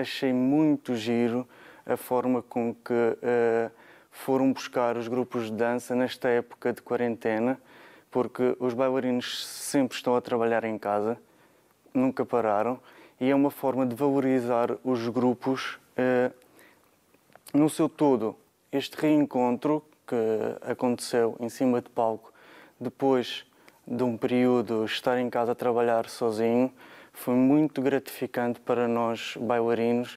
achei muito giro a forma com que uh, foram buscar os grupos de dança nesta época de quarentena, porque os bailarinos sempre estão a trabalhar em casa, nunca pararam, e é uma forma de valorizar os grupos uh, no seu todo. Este reencontro que aconteceu em cima de palco, depois de um período estar em casa a trabalhar sozinho foi muito gratificante para nós bailarinos.